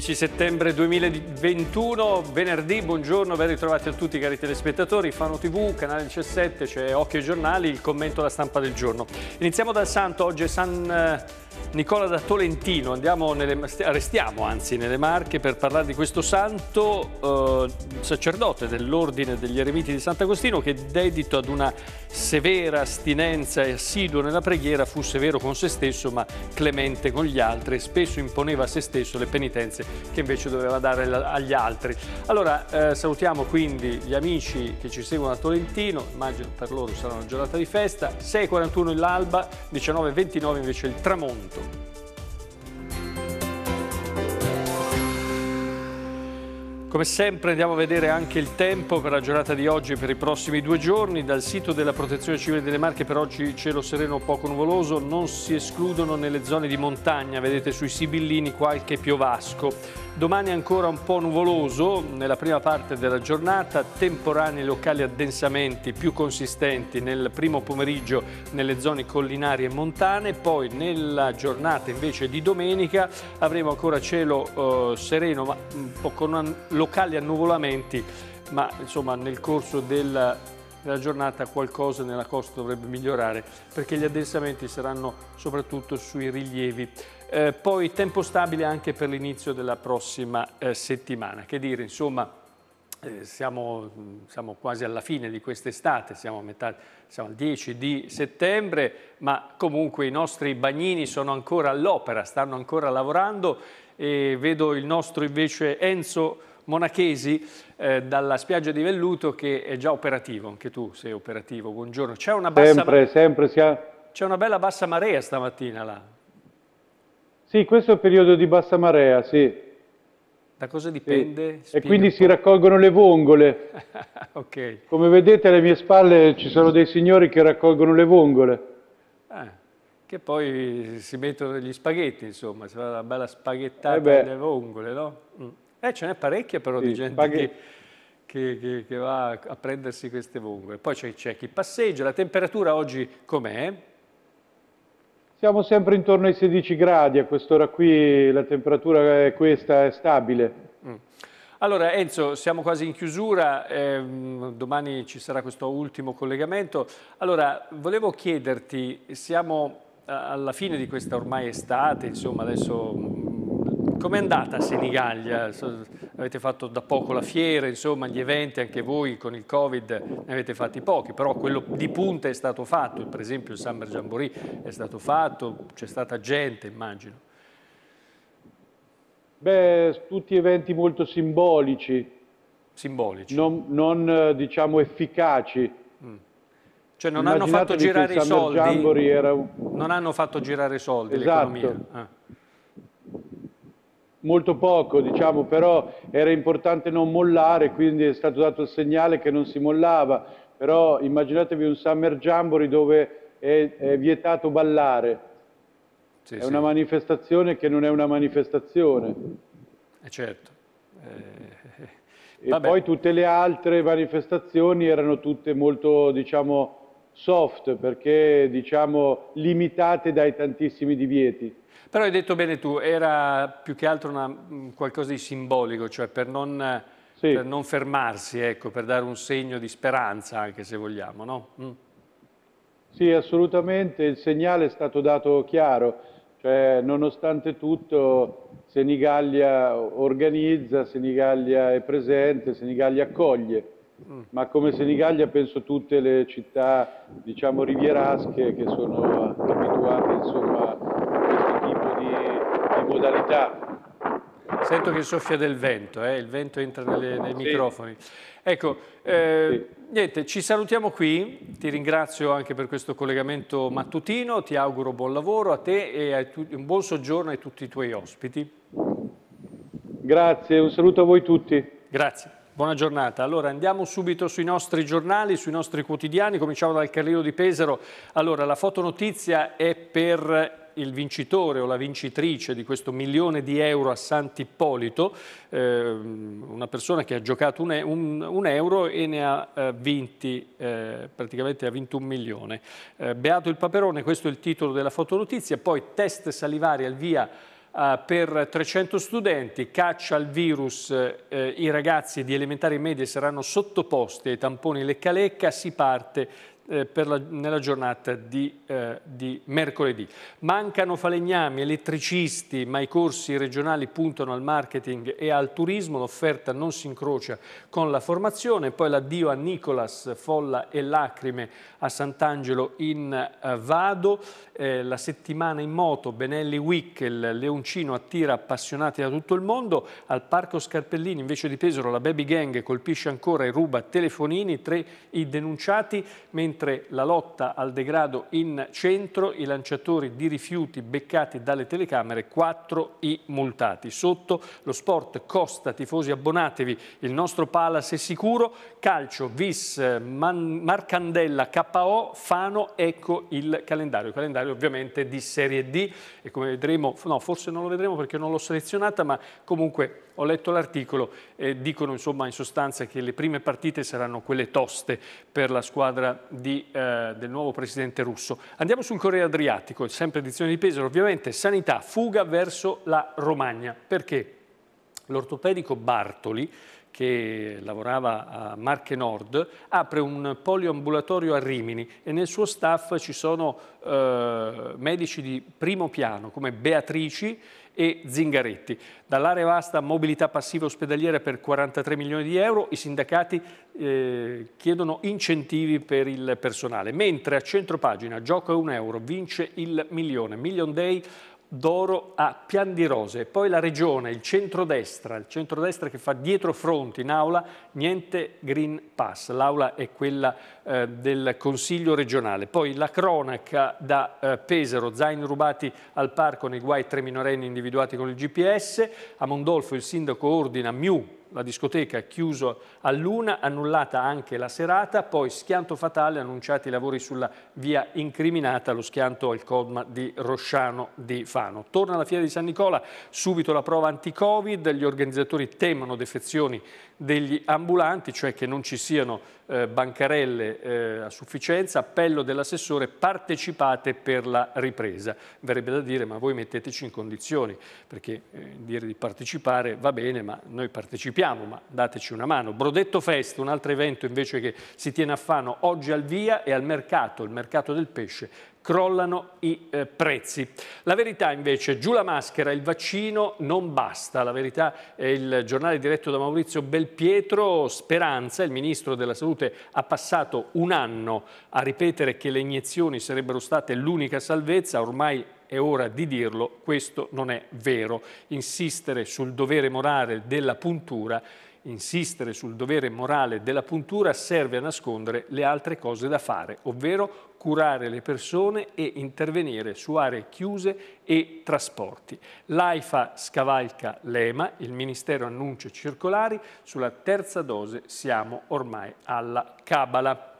10 settembre 2021, venerdì, buongiorno, ben ritrovati a tutti cari telespettatori, Fano TV, canale 17, c'è cioè Occhio e Giornali, il commento alla stampa del giorno. Iniziamo dal santo, oggi è San... Eh, Nicola da Tolentino, Andiamo nelle, restiamo anzi nelle Marche per parlare di questo santo eh, sacerdote dell'ordine degli eremiti di Sant'Agostino che dedito ad una severa astinenza e assiduo nella preghiera fu severo con se stesso ma clemente con gli altri e spesso imponeva a se stesso le penitenze che invece doveva dare agli altri. Allora eh, salutiamo quindi gli amici che ci seguono a Tolentino, immagino per loro sarà una giornata di festa, 6.41 l'alba, 19.29 invece il tramonto punto. Come sempre andiamo a vedere anche il tempo per la giornata di oggi e per i prossimi due giorni. Dal sito della Protezione Civile delle Marche per oggi cielo sereno poco nuvoloso, non si escludono nelle zone di montagna, vedete sui Sibillini qualche piovasco. Domani ancora un po' nuvoloso, nella prima parte della giornata, temporanei locali addensamenti più consistenti nel primo pomeriggio nelle zone collinari e montane, poi nella giornata invece di domenica avremo ancora cielo eh, sereno ma con locali annuvolamenti, ma insomma nel corso del nella giornata qualcosa nella costa dovrebbe migliorare perché gli addensamenti saranno soprattutto sui rilievi. Eh, poi tempo stabile anche per l'inizio della prossima eh, settimana. Che dire, insomma, eh, siamo, siamo, quasi alla fine di quest'estate, siamo, siamo al 10 di settembre, ma comunque i nostri bagnini sono ancora all'opera, stanno ancora lavorando e vedo il nostro invece Enzo Monachesi eh, dalla spiaggia di Velluto che è già operativo, anche tu sei operativo, buongiorno. C'è una, sempre, sempre sia... una bella bassa marea stamattina là. Sì, questo è il periodo di bassa marea, sì. Da cosa dipende? Sì. E quindi si raccolgono le vongole. okay. Come vedete alle mie spalle ci sono dei signori che raccolgono le vongole. Ah, che poi si mettono gli spaghetti, insomma, si fa una bella spaghettata eh alle vongole, no? Mm. Eh, ce n'è parecchia però sì, di gente paghi... che, che, che, va a prendersi queste vongole. Poi c'è chi passeggia, la temperatura oggi com'è? Siamo sempre intorno ai 16 gradi, a quest'ora qui la temperatura è questa, è stabile. Mm. Allora Enzo, siamo quasi in chiusura, eh, domani ci sarà questo ultimo collegamento. Allora, volevo chiederti, siamo alla fine di questa ormai estate, insomma adesso Com'è andata a Senigallia? Avete fatto da poco la fiera, insomma, gli eventi, anche voi con il Covid ne avete fatti pochi, però quello di punta è stato fatto, per esempio il Summer Jamboree è stato fatto, c'è stata gente, immagino. Beh, tutti eventi molto simbolici. Simbolici. Non, non diciamo efficaci. Mm. Cioè non hanno fatto girare i soldi. Jamboree era... Non hanno fatto girare soldi esatto. l'economia. Ah molto poco, diciamo, però era importante non mollare, quindi è stato dato il segnale che non si mollava, però immaginatevi un Summer Jamboree dove è, è vietato ballare. Sì, è sì. una manifestazione che non è una manifestazione. Eh certo. Eh, e vabbè. poi tutte le altre manifestazioni erano tutte molto, diciamo, soft perché diciamo limitate dai tantissimi divieti. Però hai detto bene tu, era più che altro una, qualcosa di simbolico, cioè per non, sì. per non fermarsi, ecco, per dare un segno di speranza anche se vogliamo, no? Mm. Sì, assolutamente, il segnale è stato dato chiaro, cioè nonostante tutto Senigallia organizza, Senigallia è presente, Senigallia accoglie ma come Senigallia penso tutte le città, diciamo, rivierasche che sono abituate insomma, a questo tipo di, di modalità. Sento che soffia del vento, eh? il vento entra nelle, nei sì. microfoni. Ecco, eh, sì. niente, ci salutiamo qui, ti ringrazio anche per questo collegamento mattutino, ti auguro buon lavoro a te e un buon soggiorno a tutti i tuoi ospiti. Grazie, un saluto a voi tutti. Grazie. Buona giornata. Allora andiamo subito sui nostri giornali, sui nostri quotidiani, cominciamo dal Carlino di Pesaro. Allora la fotonotizia è per il vincitore o la vincitrice di questo milione di euro a Sant'Ippolito, eh, una persona che ha giocato un, un, un euro e ne ha eh, vinti, eh, praticamente ha vinto un milione. Eh, beato il Paperone, questo è il titolo della fotonotizia, poi test salivari al via eh, per 300 studenti, caccia al virus, eh, i ragazzi di elementari e medie saranno sottoposti ai tamponi lecca-lecca, si parte eh, la, nella giornata di, eh, di, mercoledì. Mancano falegnami, elettricisti, ma i corsi regionali puntano al marketing e al turismo, l'offerta non si incrocia con la formazione, poi l'addio a Nicolas, folla e lacrime a Sant'Angelo in eh, Vado, eh, la settimana in moto, Benelli Week, il Leoncino attira appassionati da tutto il mondo, al Parco Scarpellini invece di Pesaro la Baby Gang colpisce ancora e ruba telefonini, tre i denunciati, mentre mentre la lotta al degrado in centro, i lanciatori di rifiuti beccati dalle telecamere, 4 i multati. Sotto lo sport costa, tifosi abbonatevi, il nostro Palace è sicuro, calcio, vis, man, Marcandella, KO, Fano, ecco il calendario. Il calendario ovviamente di Serie D e come vedremo, no forse non lo vedremo perché non l'ho selezionata, ma comunque ho letto l'articolo, eh, dicono insomma in sostanza che le prime partite saranno quelle toste per la squadra di, eh, del nuovo presidente russo. Andiamo sul Corriere Adriatico, sempre edizione di Pesaro, ovviamente sanità, fuga verso la Romagna, perché l'ortopedico Bartoli che lavorava a Marche Nord, apre un poliambulatorio a Rimini e nel suo staff ci sono eh, medici di primo piano come Beatrici e Zingaretti. Dall'area vasta mobilità passiva ospedaliera per 43 milioni di euro, i sindacati eh, chiedono incentivi per il personale, mentre a centro pagina gioca un euro, vince il milione, Million Day d'oro a Pian di Rose, poi la regione, il centrodestra, il centrodestra che fa dietro fronte in aula, niente Green Pass, l'aula è quella eh, del Consiglio regionale, poi la cronaca da eh, Pesaro, zaini rubati al parco nei guai tre minorenni individuati con il GPS, a Mondolfo il sindaco ordina Miu la discoteca chiuso all'una, annullata anche la serata, poi schianto fatale, annunciati i lavori sulla via incriminata, lo schianto al Codma di Rosciano di Fano. Torna alla fiera di San Nicola, subito la prova anti-Covid, gli organizzatori temono defezioni degli ambulanti, cioè che non ci siano eh, bancarelle eh, a sufficienza, appello dell'assessore, partecipate per la ripresa. Verrebbe da dire ma voi metteteci in condizioni, perché eh, dire di partecipare va bene, ma noi partecipiamo, ma dateci una mano. Brodetto Fest, un altro evento invece che si tiene a Fano oggi al via e al mercato, il mercato del pesce, crollano i eh, prezzi. La verità invece, giù la maschera, il vaccino non basta. La verità è il giornale diretto da Maurizio Belpietro. Speranza, il ministro della Salute, ha passato un anno a ripetere che le iniezioni sarebbero state l'unica salvezza. Ormai è ora di dirlo, questo non è vero. Insistere sul dovere morale della puntura insistere sul dovere morale della puntura serve a nascondere le altre cose da fare, ovvero curare le persone e intervenire su aree chiuse e trasporti. L'AIFA scavalca l'EMA, il Ministero annuncia circolari, sulla terza dose siamo ormai alla cabala.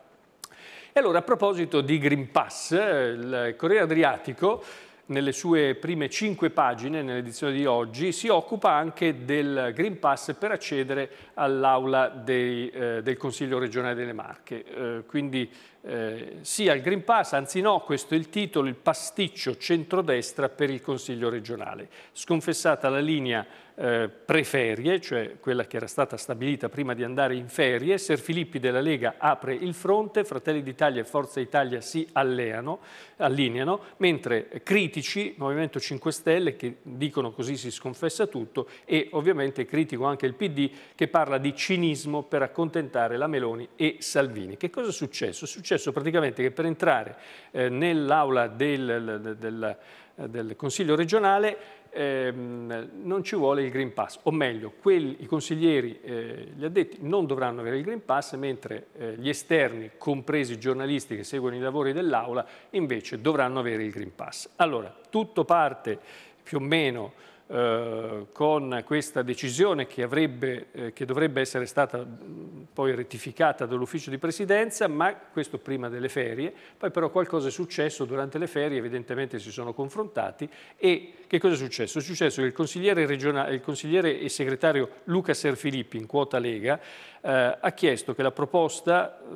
E allora a proposito di Green Pass, eh, il Corriere Adriatico nelle sue prime cinque pagine, nell'edizione di oggi, si occupa anche del Green Pass per accedere all'aula eh, del Consiglio regionale delle Marche. Eh, quindi eh, sì al Green Pass, anzi no, questo è il titolo, il pasticcio centrodestra per il Consiglio regionale. Sconfessata la linea eh, preferie, cioè quella che era stata stabilita prima di andare in ferie. Ser Filippi della Lega apre il fronte, Fratelli d'Italia e Forza Italia si alleano, allineano, mentre critici, Movimento 5 Stelle, che dicono così si sconfessa tutto, e ovviamente critico anche il PD che parla di cinismo per accontentare la Meloni e Salvini. Che cosa è successo? È successo praticamente che per entrare eh, nell'aula del, del, del Consiglio regionale ehm, non ci vuole il Green Pass, o meglio, quelli, i consiglieri, eh, gli addetti non dovranno avere il Green Pass, mentre eh, gli esterni, compresi i giornalisti che seguono i lavori dell'Aula, invece dovranno avere il Green Pass. Allora, tutto parte più o meno eh, con questa decisione che, avrebbe, eh, che, dovrebbe essere stata mm, poi rettificata dall'ufficio di presidenza, ma questo prima delle ferie, poi però qualcosa è successo durante le ferie, evidentemente si sono confrontati e che cosa è successo? È successo che il consigliere, il consigliere e segretario Luca Serfilippi in quota Lega eh, ha chiesto che la proposta, eh,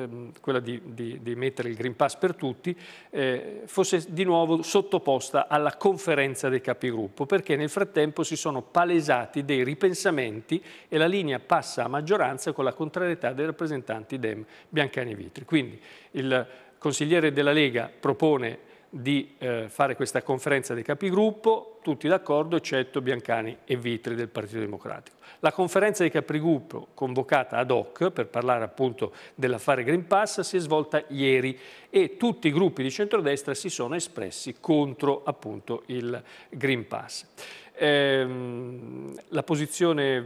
ehm, quella di, di, di, mettere il Green Pass per tutti, eh, fosse di nuovo sottoposta alla conferenza dei capigruppo, perché nel frattempo si sono palesati dei ripensamenti e la linea passa a maggioranza con la contrarietà dei rappresentanti Dem Biancani Vitri. Quindi il consigliere della Lega propone di eh, fare questa conferenza dei capigruppo, tutti d'accordo eccetto Biancani e Vitri del Partito Democratico. La conferenza dei capigruppo convocata ad hoc per parlare appunto dell'affare Green Pass si è svolta ieri e tutti i gruppi di centrodestra si sono espressi contro appunto il Green Pass. Ehm, la posizione eh,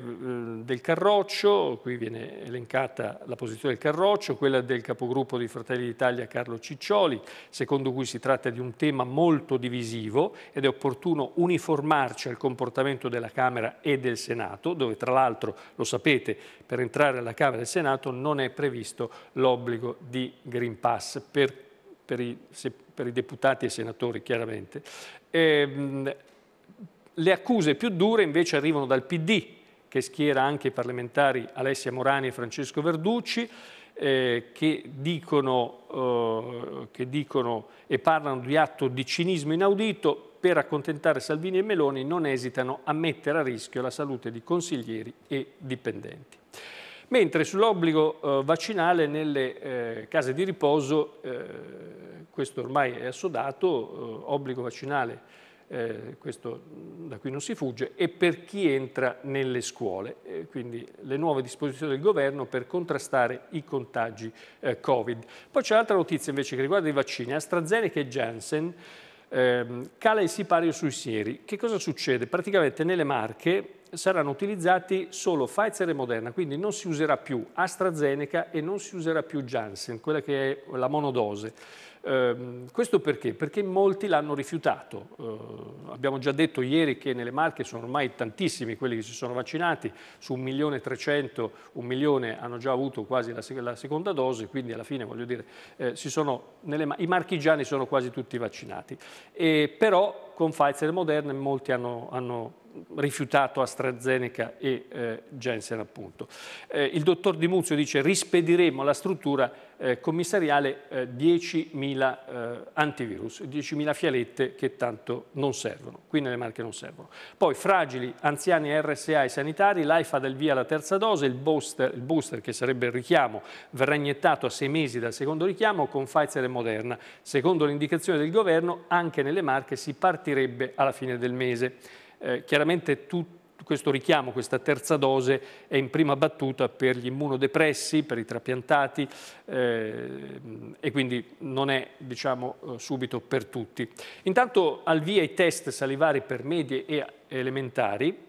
del Carroccio, qui viene elencata la posizione del Carroccio, quella del capogruppo di Fratelli d'Italia Carlo Ciccioli, secondo cui si tratta di un tema molto divisivo ed è opportuno uniformarci al comportamento della Camera e del Senato, dove tra l'altro, lo sapete, per entrare alla Camera e al Senato non è previsto l'obbligo di Green Pass per, per, i, se, per, i, deputati e senatori chiaramente. Ehm, le accuse più dure invece arrivano dal PD, che schiera anche i parlamentari Alessia Morani e Francesco Verducci, eh, che, dicono, eh, che dicono e parlano di atto di cinismo inaudito per accontentare Salvini e Meloni non esitano a mettere a rischio la salute di consiglieri e dipendenti. Mentre sull'obbligo eh, vaccinale nelle eh, case di riposo, eh, questo ormai è assodato, eh, obbligo vaccinale, eh, questo da cui non si fugge, e per chi entra nelle scuole, eh, quindi le nuove disposizioni del governo per contrastare i contagi eh, Covid. Poi c'è un'altra notizia invece che riguarda i vaccini, AstraZeneca e Janssen ehm, cala il sipario sui sieri. Che cosa succede? Praticamente nelle Marche saranno utilizzati solo Pfizer e Moderna, quindi non si userà più AstraZeneca e non si userà più Janssen, quella che è la monodose. Eh, questo perché? Perché molti l'hanno rifiutato. Eh, abbiamo già detto ieri che nelle Marche sono ormai tantissimi quelli che si sono vaccinati, su 1 milione e 300, 1 milione hanno già avuto quasi la, la seconda dose, quindi alla fine voglio dire, eh, sono, nelle, i marchigiani sono quasi tutti vaccinati. E, però con Pfizer e Moderna molti hanno, hanno rifiutato AstraZeneca e eh, Jensen appunto. Eh, il dottor Di Muzio dice rispediremo alla struttura eh, commissariale 10.000 eh, eh, antivirus, 10.000 fialette che tanto non servono, qui nelle marche non servono. Poi fragili, anziani RSA e sanitari, l'AIFA del via alla terza dose, il booster, il booster che sarebbe il richiamo verrà iniettato a sei mesi dal secondo richiamo con Pfizer e Moderna. Secondo l'indicazione del governo anche nelle marche si partirebbe alla fine del mese. Eh, chiaramente tutto questo richiamo, questa terza dose è in prima battuta per gli immunodepressi, per i trapiantati eh, e quindi non è diciamo, eh, subito per tutti. Intanto al via i test salivari per medie e elementari.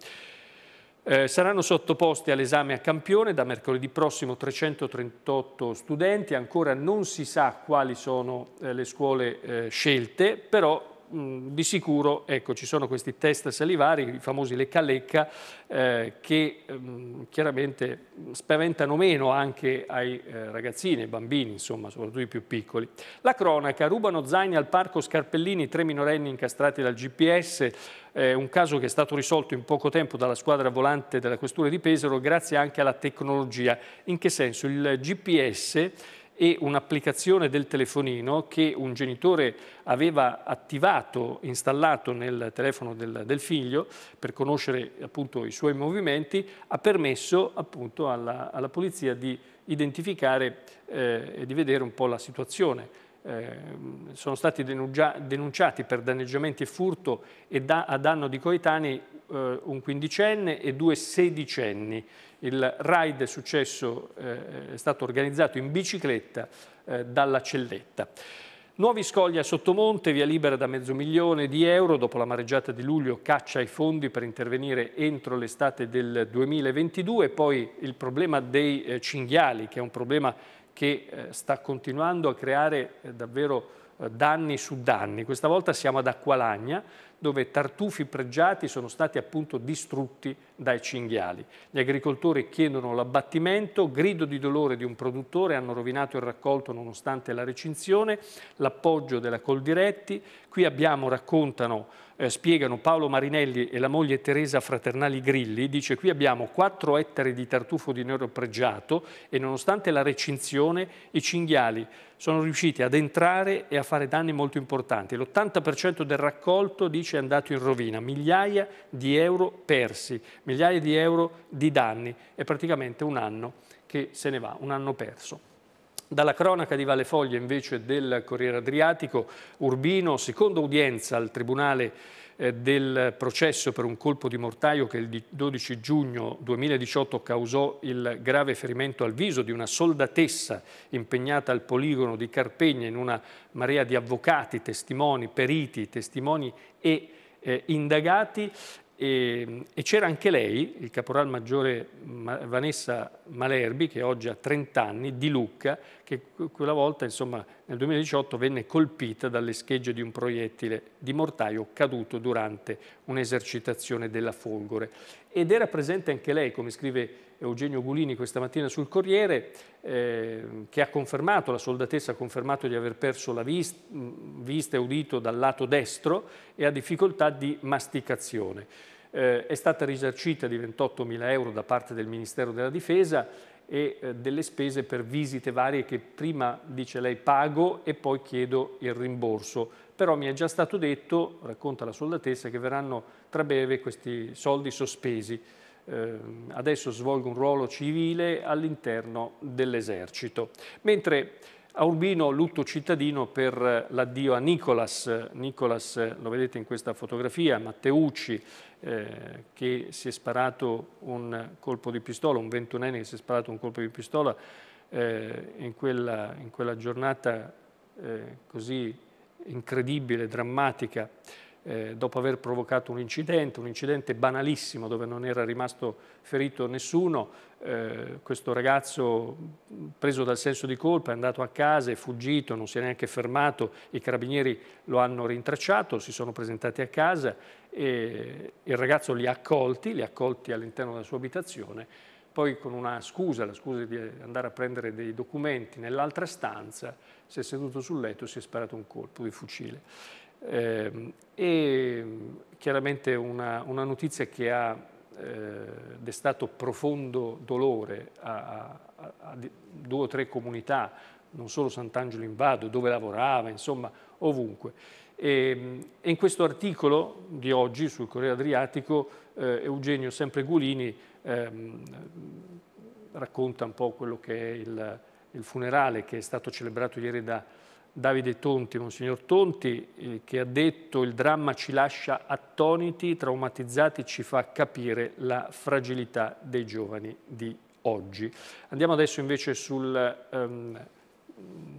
Eh, saranno sottoposti all'esame a campione da mercoledì prossimo 338 studenti, ancora non si sa quali sono eh, le scuole eh, scelte, però mh, mm, di sicuro ecco, ci sono questi test salivari, i famosi lecca-lecca, eh, che mh, mm, chiaramente spaventano meno anche ai eh, ragazzini, ai bambini, insomma, soprattutto i più piccoli. La cronaca, rubano zaini al parco Scarpellini, tre minorenni incastrati dal GPS, eh, un caso che è stato risolto in poco tempo dalla squadra volante della Questura di Pesaro grazie anche alla tecnologia. In che senso? Il GPS e un'applicazione del telefonino che un genitore aveva attivato, installato nel telefono del, del figlio per conoscere appunto i suoi movimenti, ha permesso appunto alla, alla polizia di identificare eh, e di vedere un po' la situazione. Eh, sono stati denunciati per danneggiamenti e furto e da, a danno di coetanei eh, un quindicenne e due sedicenni. Il ride successo eh, è stato organizzato in bicicletta eh, dalla Celletta. Nuovi scogli a Sottomonte, via libera da mezzo milione di euro, dopo la mareggiata di luglio caccia i fondi per intervenire entro l'estate del 2022, poi il problema dei eh, cinghiali, che è un problema che eh, sta continuando a creare eh, davvero danni su danni. Questa volta siamo ad Acqualagna, dove tartufi pregiati sono stati appunto distrutti dai cinghiali. Gli agricoltori chiedono l'abbattimento, grido di dolore di un produttore, hanno rovinato il raccolto nonostante la recinzione, l'appoggio della Coldiretti. Qui abbiamo, raccontano, eh, spiegano Paolo Marinelli e la moglie Teresa Fraternali Grilli, dice qui abbiamo 4 ettari di tartufo di nero pregiato e nonostante la recinzione i cinghiali sono riusciti ad entrare e a fare danni molto importanti. L'80% del raccolto, dice, è andato in rovina, migliaia di euro persi, migliaia di euro di danni, è praticamente un anno che se ne va, un anno perso. Dalla cronaca di Vallefoglio invece del Corriere Adriatico, Urbino, secondo udienza al Tribunale eh, del processo per un colpo di mortaio che il 12 giugno 2018 causò il grave ferimento al viso di una soldatessa impegnata al poligono di Carpegna in una marea di avvocati, testimoni, periti, testimoni e eh, indagati e, ehm, e c'era anche lei, il caporal maggiore Vanessa Malerbi, che oggi ha 30 anni, di Lucca, che quella volta, insomma, nel 2018 venne colpita dalle schegge di un proiettile di mortaio caduto durante un'esercitazione della Folgore. Ed era presente anche lei, come scrive Eugenio Gulini questa mattina sul Corriere, eh, che ha confermato, la soldatessa ha confermato di aver perso la vista, vista e udito dal lato destro e ha difficoltà di masticazione. Eh, è stata risarcita di 28 mila euro da parte del Ministero della Difesa e eh, delle spese per visite varie che prima, dice lei, pago e poi chiedo il rimborso. Però mi è già stato detto, racconta la soldatessa, che verranno tra breve questi soldi sospesi. Ehm, adesso svolge un ruolo civile all'interno dell'esercito. Mentre a Urbino lutto cittadino per l'addio a Nicolas, Nicolas lo vedete in questa fotografia, Matteucci eh, che si è sparato un colpo di pistola, un ventunenne che si è sparato un colpo di pistola eh, in, quella, in, quella, giornata eh, così incredibile, drammatica eh, dopo aver provocato un incidente, un incidente banalissimo dove non era rimasto ferito nessuno, eh, questo ragazzo preso dal senso di colpa è andato a casa, è fuggito, non si è neanche fermato, i carabinieri lo hanno rintracciato, si sono presentati a casa e il ragazzo li ha accolti, li ha accolti all'interno della sua abitazione, poi con una scusa, la scusa di andare a prendere dei documenti nell'altra stanza, si è seduto sul letto e si è sparato un colpo di fucile. Eh, e chiaramente una, una, notizia che ha eh, destato profondo dolore a, a, a due o tre comunità, non solo Sant'Angelo in Vado, dove lavorava, insomma, ovunque. Ehm, e, in questo articolo di oggi sul Corriere Adriatico eh, Eugenio Sempre Gulini ehm, racconta un po' quello che è il, il, funerale che è stato celebrato ieri da Davide Tonti, Monsignor Tonti, eh, che ha detto il dramma ci lascia attoniti, traumatizzati, ci fa capire la fragilità dei giovani di oggi. Andiamo adesso invece sul, ehm,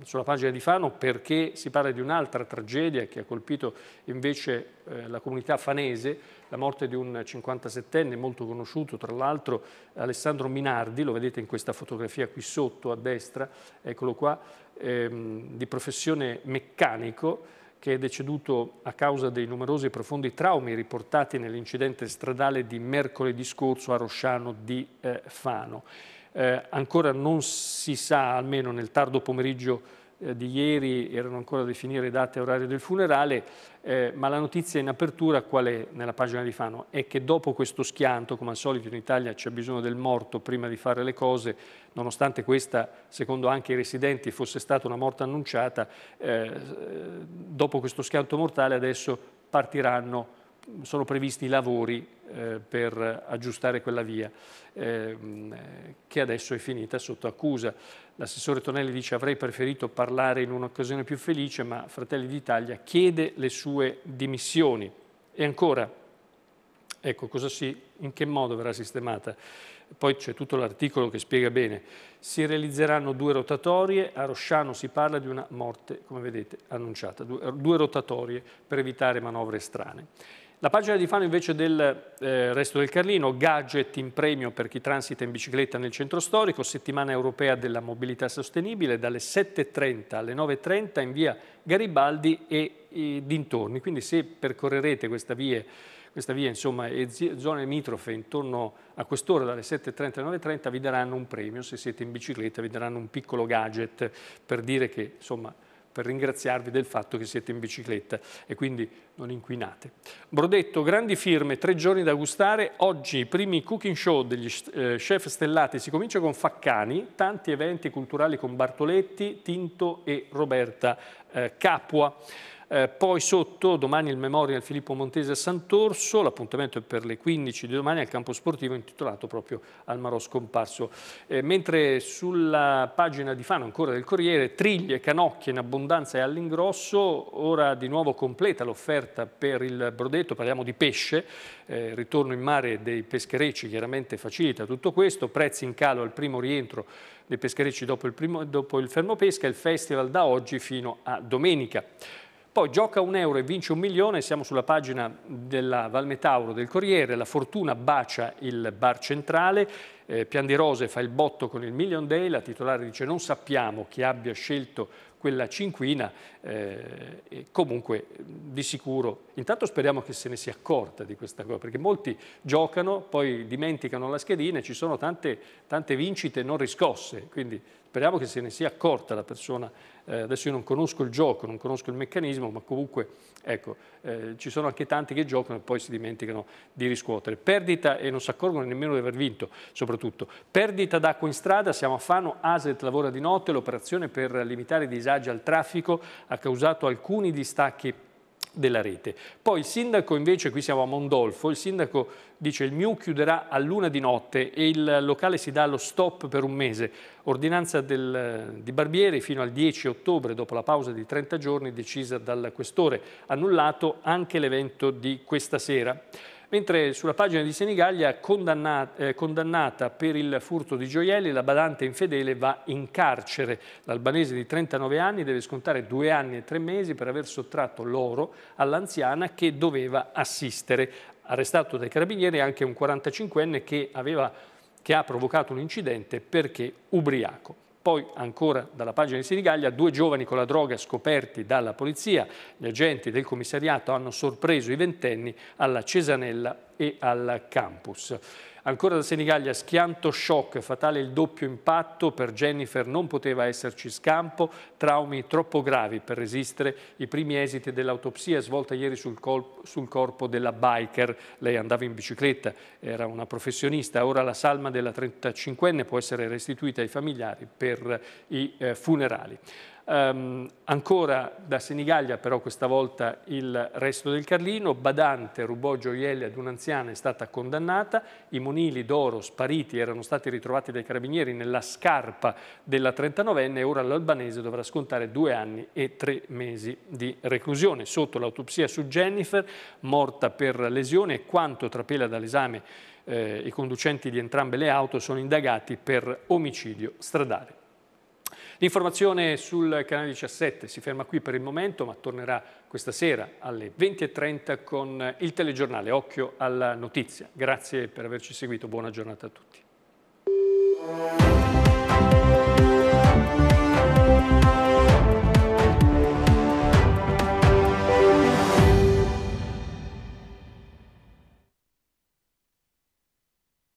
sulla pagina di Fano perché si parla di un'altra tragedia che ha colpito invece eh, la comunità fanese, la morte di un 57enne molto conosciuto, tra l'altro Alessandro Minardi, lo vedete in questa fotografia qui sotto a destra, eccolo qua, ehm, di professione meccanico che è deceduto a causa dei numerosi e profondi traumi riportati nell'incidente stradale di mercoledì scorso a Rosciano di eh, Fano. Eh, ancora non si sa, almeno nel tardo pomeriggio, eh, di ieri erano ancora da definire date e orario del funerale, eh, ma la notizia in apertura, quale nella pagina di Fano, è che dopo questo schianto, come al solito in Italia c'è bisogno del morto prima di fare le cose, nonostante questa, secondo anche i residenti, fosse stata una morte annunciata, eh, dopo questo schianto mortale adesso partiranno sono previsti lavori eh, per aggiustare quella via eh, che adesso è finita sotto accusa. L'assessore Tonelli dice avrei preferito parlare in un'occasione più felice ma Fratelli d'Italia chiede le sue dimissioni. E ancora, ecco, si, in che modo verrà sistemata? Poi c'è tutto l'articolo che spiega bene. Si realizzeranno due rotatorie, a Rosciano si parla di una morte, come vedete, annunciata, due, due rotatorie per evitare manovre strane. La pagina di Fano invece del eh, resto del Carlino, gadget in premio per chi transita in bicicletta nel centro storico, settimana europea della mobilità sostenibile dalle 7.30 alle 9.30 in via Garibaldi e, e dintorni. Quindi se percorrerete questa via questa via insomma, e zone mitrofe intorno a quest'ora dalle 7.30 alle 9.30 vi daranno un premio, se siete in bicicletta vi daranno un piccolo gadget per dire che insomma, per ringraziarvi del fatto che siete in bicicletta e quindi non inquinate. Brodetto, grandi firme, tre giorni da gustare, oggi i primi cooking show degli eh, chef stellati, si comincia con Faccani, tanti eventi culturali con Bartoletti, Tinto e Roberta eh, Capua. Eh, poi sotto domani il Memorial Filippo Montese a Sant'Orso, l'appuntamento è per le 15 di domani al campo sportivo intitolato proprio al Marò scomparso. Eh, mentre sulla pagina di Fano ancora del Corriere, triglie, canocchie in abbondanza e all'ingrosso, ora di nuovo completa l'offerta per il brodetto, parliamo di pesce, eh, ritorno in mare dei pescherecci chiaramente facilita tutto questo, prezzi in calo al primo rientro dei pescherecci dopo il, primo, dopo il fermo pesca, il festival da oggi fino a domenica. Poi gioca un euro e vince un milione, siamo sulla pagina della Valmetauro del Corriere, la fortuna bacia il bar centrale, eh, Pian di Rose fa il botto con il Million Day, la titolare dice non sappiamo chi abbia scelto quella cinquina, eh, comunque di sicuro, intanto speriamo che se ne sia accorta di questa cosa, perché molti giocano, poi dimenticano la schedina e ci sono tante, tante vincite non riscosse, quindi speriamo che se ne sia accorta la persona eh, adesso io non conosco il gioco, non conosco il meccanismo, ma comunque ecco, eh, ci sono anche tanti che giocano e poi si dimenticano di riscuotere. Perdita e non si accorgono nemmeno di aver vinto, soprattutto. Perdita d'acqua in strada, siamo a Fano, ASET lavora di notte, l'operazione per limitare i disagi al traffico ha causato alcuni distacchi della rete. Poi il sindaco invece, qui siamo a Mondolfo, il sindaco dice il MIU chiuderà a luna di notte e il locale si dà allo stop per un mese. Ordinanza del, di Barbieri fino al 10 ottobre, dopo la pausa di 30 giorni decisa dal questore. Annullato anche l'evento di questa sera. Mentre sulla pagina di Senigallia, condannata, eh, condannata per il furto di gioielli, la badante infedele va in carcere. L'albanese di 39 anni deve scontare due anni e tre mesi per aver sottratto l'oro all'anziana che doveva assistere. Arrestato dai carabinieri anche un 45enne che aveva che ha provocato un incidente perché ubriaco. Poi ancora dalla pagina di Sirigaglia, due giovani con la droga scoperti dalla polizia, gli agenti del commissariato hanno sorpreso i ventenni alla Cesanella e al campus. Ancora da Senigallia, schianto shock, fatale il doppio impatto, per Jennifer non poteva esserci scampo, traumi troppo gravi per resistere i primi esiti dell'autopsia svolta ieri sul, sul, corpo della biker. Lei andava in bicicletta, era una professionista, ora la salma della 35enne può essere restituita ai familiari per i eh, funerali. Um, ancora da Senigallia, però questa volta il resto del Carlino, Badante rubò gioielli ad un'anziana, è stata condannata, i monili d'oro spariti erano stati ritrovati dai carabinieri nella scarpa della 39enne e ora l'albanese dovrà scontare due anni e tre mesi di reclusione. Sotto l'autopsia su Jennifer, morta per lesione e quanto trapela dall'esame eh, i conducenti di entrambe le auto sono indagati per omicidio stradale. L'informazione sul canale 17 si ferma qui per il momento, ma tornerà questa sera alle 20.30 con il telegiornale Occhio alla Notizia. Grazie per averci seguito, buona giornata a tutti.